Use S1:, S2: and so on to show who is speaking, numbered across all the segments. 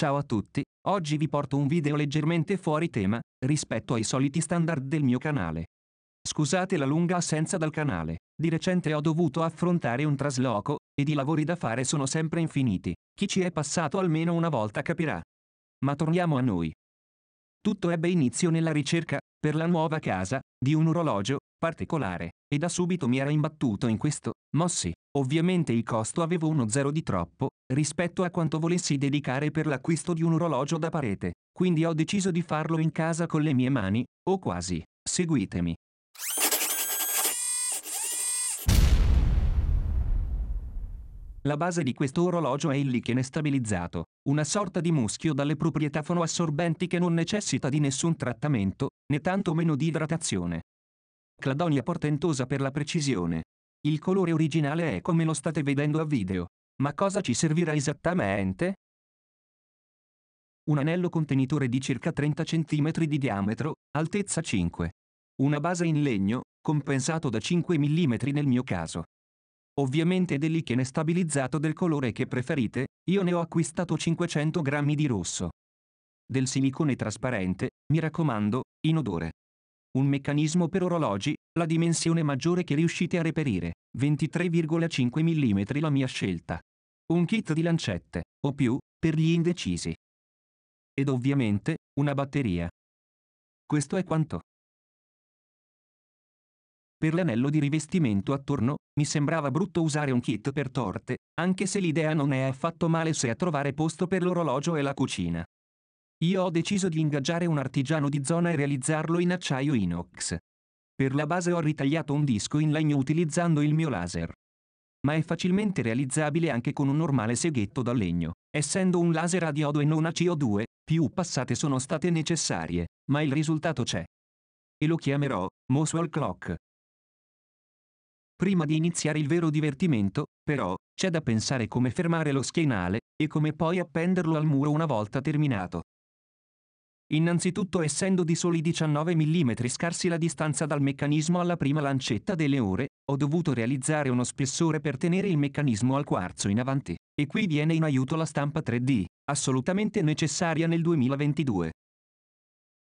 S1: Ciao a tutti, oggi vi porto un video leggermente fuori tema, rispetto ai soliti standard del mio canale. Scusate la lunga assenza dal canale, di recente ho dovuto affrontare un trasloco, ed i lavori da fare sono sempre infiniti, chi ci è passato almeno una volta capirà. Ma torniamo a noi. Tutto ebbe inizio nella ricerca, per la nuova casa, di un orologio, particolare, e da subito mi era imbattuto in questo, Mossi, ovviamente il costo avevo uno zero di troppo, rispetto a quanto volessi dedicare per l'acquisto di un orologio da parete, quindi ho deciso di farlo in casa con le mie mani, o quasi. Seguitemi. La base di questo orologio è il lichene stabilizzato, una sorta di muschio dalle proprietà fonoassorbenti che non necessita di nessun trattamento, né tanto meno di idratazione. Cladonia portentosa per la precisione, il colore originale è come lo state vedendo a video. Ma cosa ci servirà esattamente? Un anello contenitore di circa 30 cm di diametro, altezza 5. Una base in legno, compensato da 5 mm nel mio caso. Ovviamente dell'icchene stabilizzato del colore che preferite, io ne ho acquistato 500 grammi di rosso. Del silicone trasparente, mi raccomando, in odore un meccanismo per orologi, la dimensione maggiore che riuscite a reperire, 23,5 mm la mia scelta. Un kit di lancette, o più, per gli indecisi. Ed ovviamente, una batteria. Questo è quanto. Per l'anello di rivestimento attorno, mi sembrava brutto usare un kit per torte, anche se l'idea non è affatto male se a trovare posto per l'orologio e la cucina. Io ho deciso di ingaggiare un artigiano di zona e realizzarlo in acciaio inox. Per la base ho ritagliato un disco in legno utilizzando il mio laser. Ma è facilmente realizzabile anche con un normale seghetto da legno, essendo un laser a diodo e non a CO2, più passate sono state necessarie, ma il risultato c'è. E lo chiamerò Moswell Clock. Prima di iniziare il vero divertimento, però, c'è da pensare come fermare lo schienale, e come poi appenderlo al muro una volta terminato. Innanzitutto essendo di soli 19 mm scarsi la distanza dal meccanismo alla prima lancetta delle ore, ho dovuto realizzare uno spessore per tenere il meccanismo al quarzo in avanti. E qui viene in aiuto la stampa 3D, assolutamente necessaria nel 2022.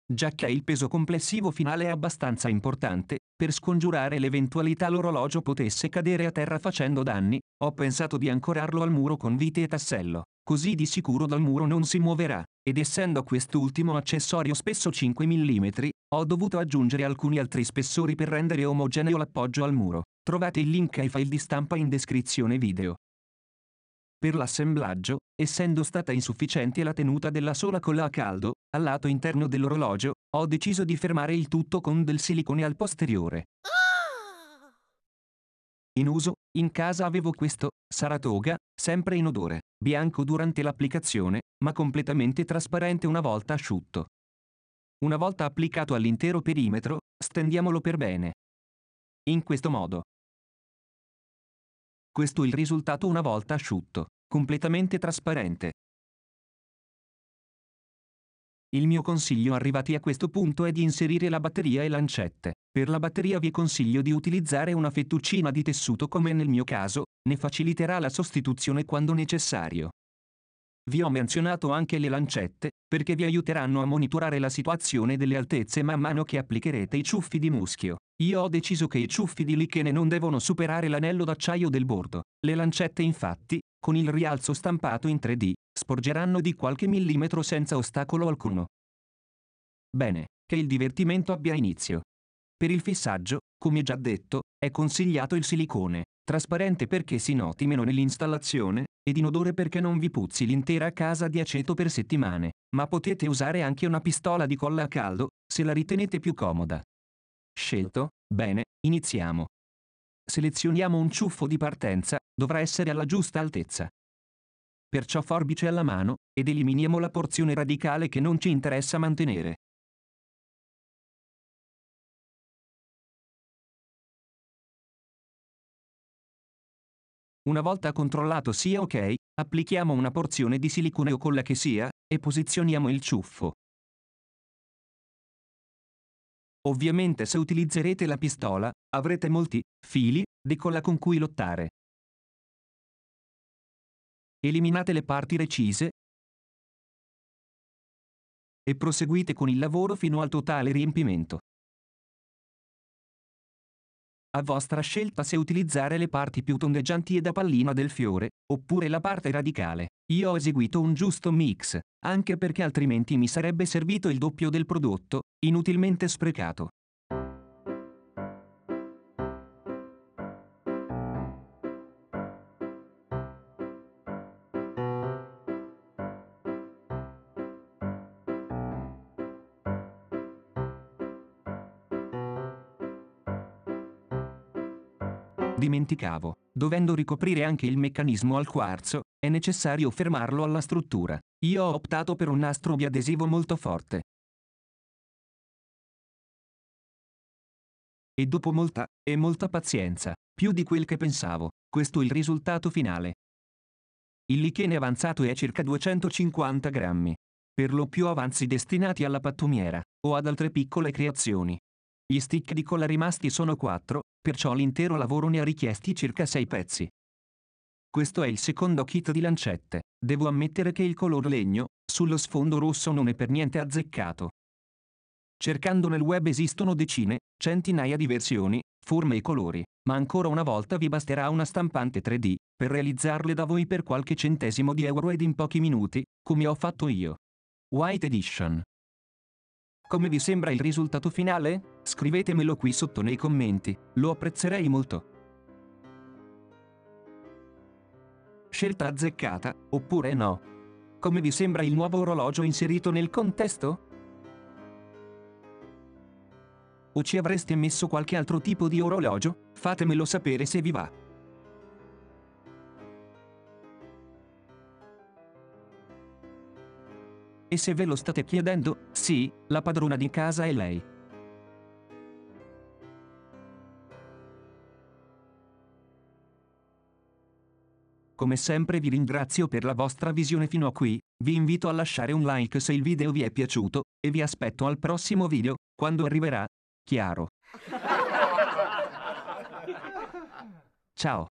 S1: Già che il peso complessivo finale è abbastanza importante, per scongiurare l'eventualità l'orologio potesse cadere a terra facendo danni, ho pensato di ancorarlo al muro con vite e tassello. Così di sicuro dal muro non si muoverà, ed essendo quest'ultimo accessorio spesso 5 mm, ho dovuto aggiungere alcuni altri spessori per rendere omogeneo l'appoggio al muro. Trovate il link ai file di stampa in descrizione video. Per l'assemblaggio, essendo stata insufficiente la tenuta della sola colla a caldo, al lato interno dell'orologio, ho deciso di fermare il tutto con del silicone al posteriore. Ah, in uso, in casa avevo questo, Saratoga, sempre in odore, bianco durante l'applicazione, ma completamente trasparente una volta asciutto. Una volta applicato all'intero perimetro, stendiamolo per bene. In questo modo. Questo è il risultato una volta asciutto, completamente trasparente. Il mio consiglio arrivati a questo punto è di inserire la batteria e lancette. Per la batteria vi consiglio di utilizzare una fettuccina di tessuto come nel mio caso, ne faciliterà la sostituzione quando necessario. Vi ho menzionato anche le lancette, perché vi aiuteranno a monitorare la situazione delle altezze man mano che applicherete i ciuffi di muschio. Io ho deciso che i ciuffi di lichene non devono superare l'anello d'acciaio del bordo. Le lancette infatti, con il rialzo stampato in 3D, sporgeranno di qualche millimetro senza ostacolo alcuno. Bene, che il divertimento abbia inizio. Per il fissaggio, come già detto, è consigliato il silicone, trasparente perché si noti meno nell'installazione, ed inodore perché non vi puzzi l'intera casa di aceto per settimane, ma potete usare anche una pistola di colla a caldo, se la ritenete più comoda. Scelto? Bene, iniziamo. Selezioniamo un ciuffo di partenza, dovrà essere alla giusta altezza. Perciò forbice alla mano, ed eliminiamo la porzione radicale che non ci interessa mantenere. Una volta controllato sia ok, applichiamo una porzione di silicone o colla che sia, e posizioniamo il ciuffo. Ovviamente se utilizzerete la pistola, avrete molti fili di colla con cui lottare. Eliminate le parti recise e proseguite con il lavoro fino al totale riempimento. A vostra scelta se utilizzare le parti più tondeggianti e da pallina del fiore, oppure la parte radicale. Io ho eseguito un giusto mix, anche perché altrimenti mi sarebbe servito il doppio del prodotto, inutilmente sprecato. Dimenticavo, dovendo ricoprire anche il meccanismo al quarzo, è necessario fermarlo alla struttura. Io ho optato per un nastro biadesivo molto forte. E dopo molta, e molta pazienza, più di quel che pensavo, questo è il risultato finale. Il lichene avanzato è circa 250 grammi. Per lo più avanzi destinati alla pattumiera, o ad altre piccole creazioni. Gli stick di cola rimasti sono 4, perciò l'intero lavoro ne ha richiesti circa 6 pezzi. Questo è il secondo kit di lancette. Devo ammettere che il color legno, sullo sfondo rosso non è per niente azzeccato. Cercando nel web esistono decine, centinaia di versioni, forme e colori, ma ancora una volta vi basterà una stampante 3D, per realizzarle da voi per qualche centesimo di euro ed in pochi minuti, come ho fatto io. White Edition come vi sembra il risultato finale? Scrivetemelo qui sotto nei commenti, lo apprezzerei molto. Scelta azzeccata, oppure no? Come vi sembra il nuovo orologio inserito nel contesto? O ci avreste messo qualche altro tipo di orologio? Fatemelo sapere se vi va. E se ve lo state chiedendo, sì, la padrona di casa è lei. Come sempre vi ringrazio per la vostra visione fino a qui, vi invito a lasciare un like se il video vi è piaciuto, e vi aspetto al prossimo video, quando arriverà, chiaro. Ciao.